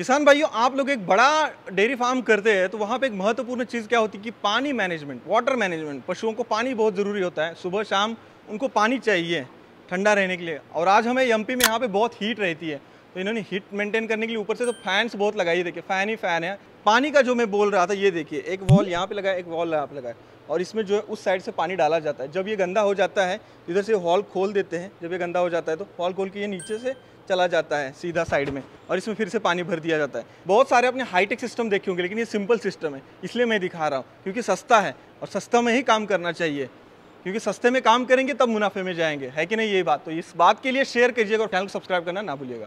किसान भाइयों आप लोग एक बड़ा डेयरी फार्म करते हैं तो वहाँ पे एक महत्वपूर्ण चीज़ क्या होती है कि पानी मैनेजमेंट वाटर मैनेजमेंट पशुओं को पानी बहुत ज़रूरी होता है सुबह शाम उनको पानी चाहिए ठंडा रहने के लिए और आज हमें एमपी में यहाँ पे बहुत हीट रहती है तो इन्होंने हीट मेंटेन करने के लिए ऊपर से तो फैंस बहुत लगाए ये देखिए फ़ैन ही फ़ैन है पानी का जो मैं बोल रहा था ये देखिए एक वॉल यहाँ पे लगाया एक वॉल यहाँ पे लगाया और इसमें जो है उस साइड से पानी डाला जाता है जब ये गंदा हो जाता है इधर से हॉल खोल देते हैं जब ये गंदा हो जाता है तो हॉल खोल के ये नीचे से चला जाता है सीधा साइड में और इसमें फिर से पानी भर दिया जाता है बहुत सारे अपने हाईटेक सिस्टम देखे होंगे लेकिन ये सिंपल सिस्टम है इसलिए मैं दिखा रहा हूँ क्योंकि सस्ता है और सस्ता में ही काम करना चाहिए क्योंकि सस्ते में काम करेंगे तब मुनाफे में जाएंगे है कि नहीं ये बात तो इस बात के लिए शेयर कीजिएगा और चैनल को सब्सक्राइब करना ना भूलिएगा